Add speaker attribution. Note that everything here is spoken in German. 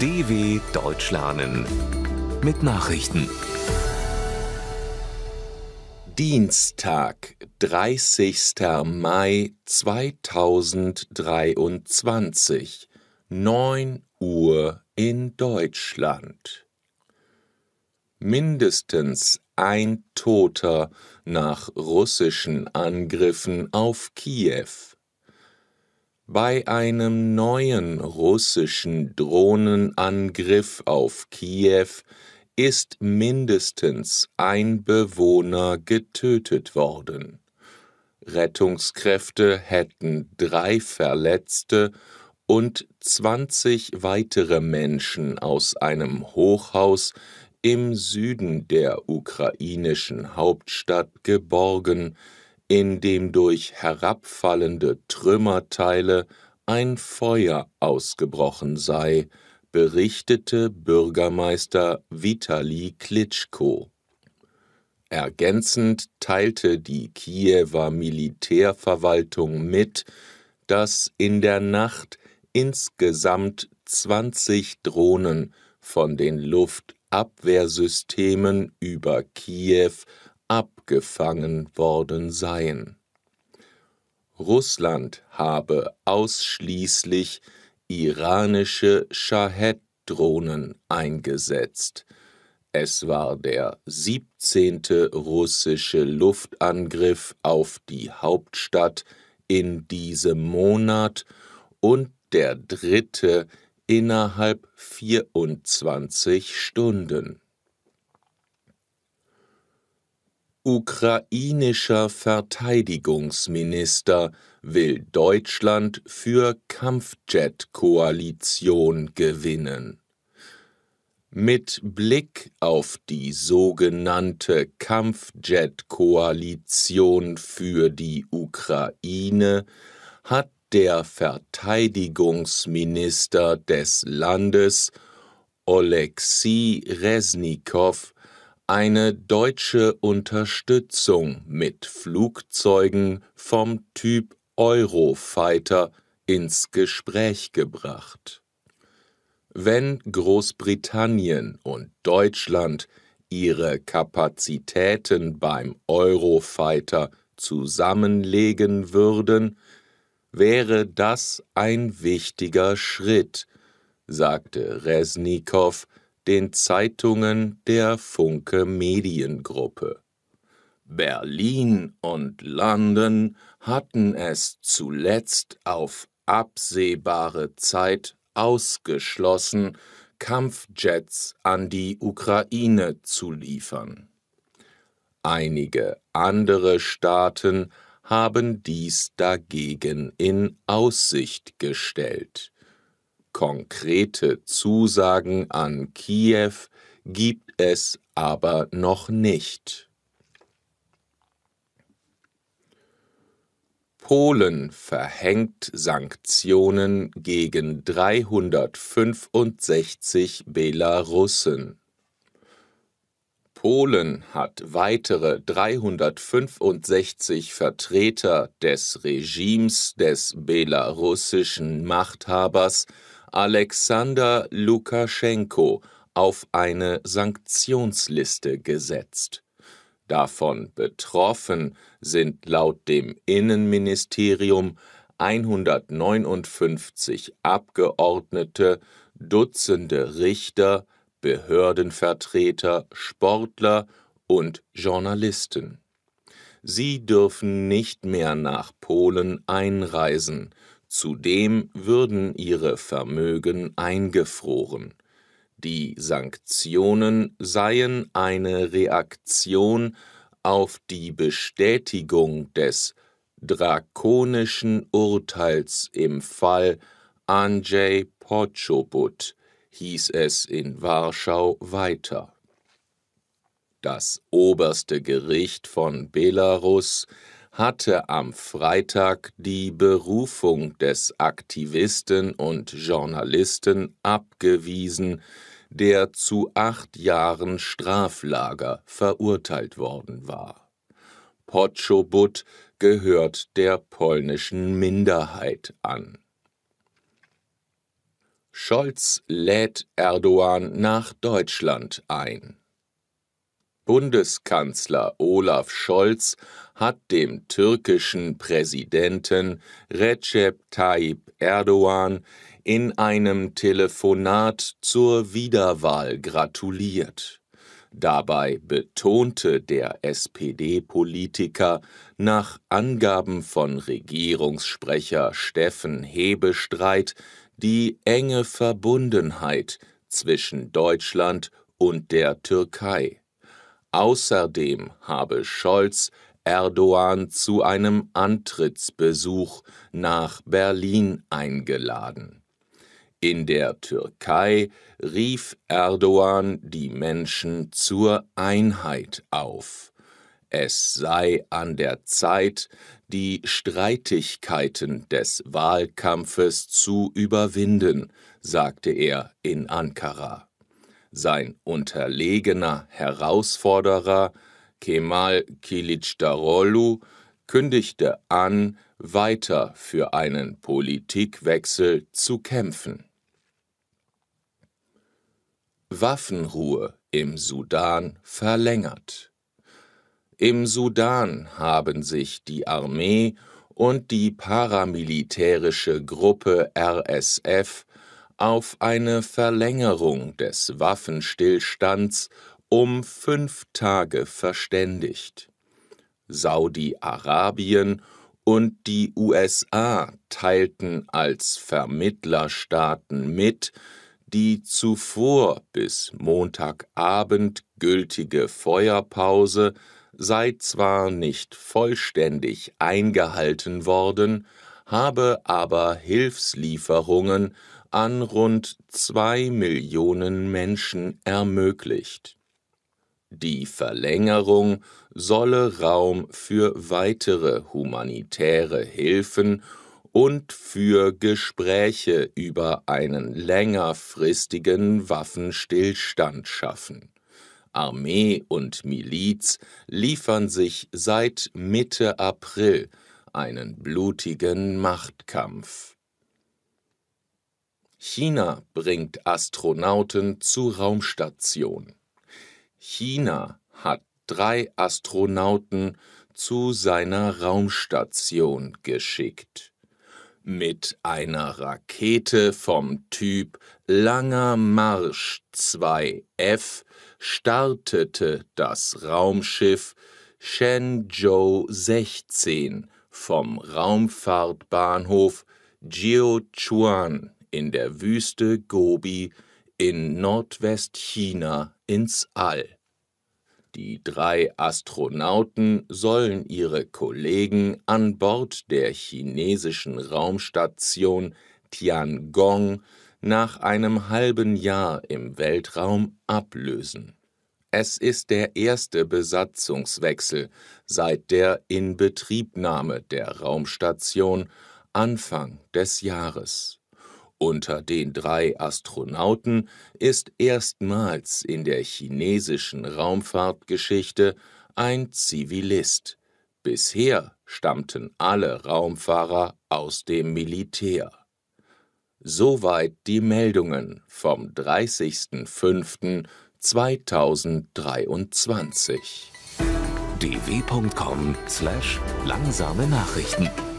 Speaker 1: DW Deutsch lernen mit Nachrichten. Dienstag, 30. Mai 2023, 9 Uhr in Deutschland. Mindestens ein Toter nach russischen Angriffen auf Kiew. Bei einem neuen russischen Drohnenangriff auf Kiew ist mindestens ein Bewohner getötet worden. Rettungskräfte hätten drei Verletzte und 20 weitere Menschen aus einem Hochhaus im Süden der ukrainischen Hauptstadt geborgen, in dem durch herabfallende Trümmerteile ein Feuer ausgebrochen sei, berichtete Bürgermeister Vitali Klitschko. Ergänzend teilte die Kiewer Militärverwaltung mit, dass in der Nacht insgesamt 20 Drohnen von den Luftabwehrsystemen über Kiew abgefangen worden seien. Russland habe ausschließlich iranische Shahed-Drohnen eingesetzt. Es war der 17. russische Luftangriff auf die Hauptstadt in diesem Monat und der dritte innerhalb 24 Stunden. Ukrainischer Verteidigungsminister will Deutschland für Kampfjet-Koalition gewinnen. Mit Blick auf die sogenannte Kampfjet-Koalition für die Ukraine hat der Verteidigungsminister des Landes Oleksiy Resnikow eine deutsche Unterstützung mit Flugzeugen vom Typ Eurofighter ins Gespräch gebracht. Wenn Großbritannien und Deutschland ihre Kapazitäten beim Eurofighter zusammenlegen würden, wäre das ein wichtiger Schritt, sagte Resnikow den Zeitungen der Funke Mediengruppe. Berlin und London hatten es zuletzt auf absehbare Zeit ausgeschlossen, Kampfjets an die Ukraine zu liefern. Einige andere Staaten haben dies dagegen in Aussicht gestellt. Konkrete Zusagen an Kiew gibt es aber noch nicht. Polen verhängt Sanktionen gegen 365 Belarussen. Polen hat weitere 365 Vertreter des Regimes des belarussischen Machthabers Alexander Lukaschenko auf eine Sanktionsliste gesetzt. Davon betroffen sind laut dem Innenministerium 159 Abgeordnete, Dutzende Richter, Behördenvertreter, Sportler und Journalisten. Sie dürfen nicht mehr nach Polen einreisen, Zudem würden ihre Vermögen eingefroren. Die Sanktionen seien eine Reaktion auf die Bestätigung des drakonischen Urteils im Fall Andrzej Podschobut, hieß es in Warschau weiter. Das oberste Gericht von Belarus hatte am Freitag die Berufung des Aktivisten und Journalisten abgewiesen, der zu acht Jahren Straflager verurteilt worden war. Podschobut gehört der polnischen Minderheit an. Scholz lädt Erdogan nach Deutschland ein. Bundeskanzler Olaf Scholz hat dem türkischen Präsidenten Recep Tayyip Erdogan in einem Telefonat zur Wiederwahl gratuliert. Dabei betonte der SPD-Politiker nach Angaben von Regierungssprecher Steffen Hebestreit die enge Verbundenheit zwischen Deutschland und der Türkei. Außerdem habe Scholz Erdogan zu einem Antrittsbesuch nach Berlin eingeladen. In der Türkei rief Erdogan die Menschen zur Einheit auf. Es sei an der Zeit, die Streitigkeiten des Wahlkampfes zu überwinden, sagte er in Ankara. Sein unterlegener Herausforderer Kemal Kilicdaroglu kündigte an, weiter für einen Politikwechsel zu kämpfen. Waffenruhe im Sudan verlängert. Im Sudan haben sich die Armee und die paramilitärische Gruppe RSF auf eine Verlängerung des Waffenstillstands um fünf Tage verständigt. Saudi-Arabien und die USA teilten als Vermittlerstaaten mit, die zuvor bis Montagabend gültige Feuerpause sei zwar nicht vollständig eingehalten worden, habe aber Hilfslieferungen an rund zwei Millionen Menschen ermöglicht. Die Verlängerung solle Raum für weitere humanitäre Hilfen und für Gespräche über einen längerfristigen Waffenstillstand schaffen. Armee und Miliz liefern sich seit Mitte April einen blutigen Machtkampf China bringt Astronauten zur Raumstation. China hat drei Astronauten zu seiner Raumstation geschickt. Mit einer Rakete vom Typ Langer Marsch 2F startete das Raumschiff Shenzhou 16 vom Raumfahrtbahnhof Jiuquan in der Wüste Gobi in Nordwestchina ins All. Die drei Astronauten sollen ihre Kollegen an Bord der chinesischen Raumstation Tiangong nach einem halben Jahr im Weltraum ablösen. Es ist der erste Besatzungswechsel seit der Inbetriebnahme der Raumstation Anfang des Jahres. Unter den drei Astronauten ist erstmals in der chinesischen Raumfahrtgeschichte ein Zivilist. Bisher stammten alle Raumfahrer aus dem Militär. Soweit die Meldungen vom 30.05.2023. dw.com/langsame Nachrichten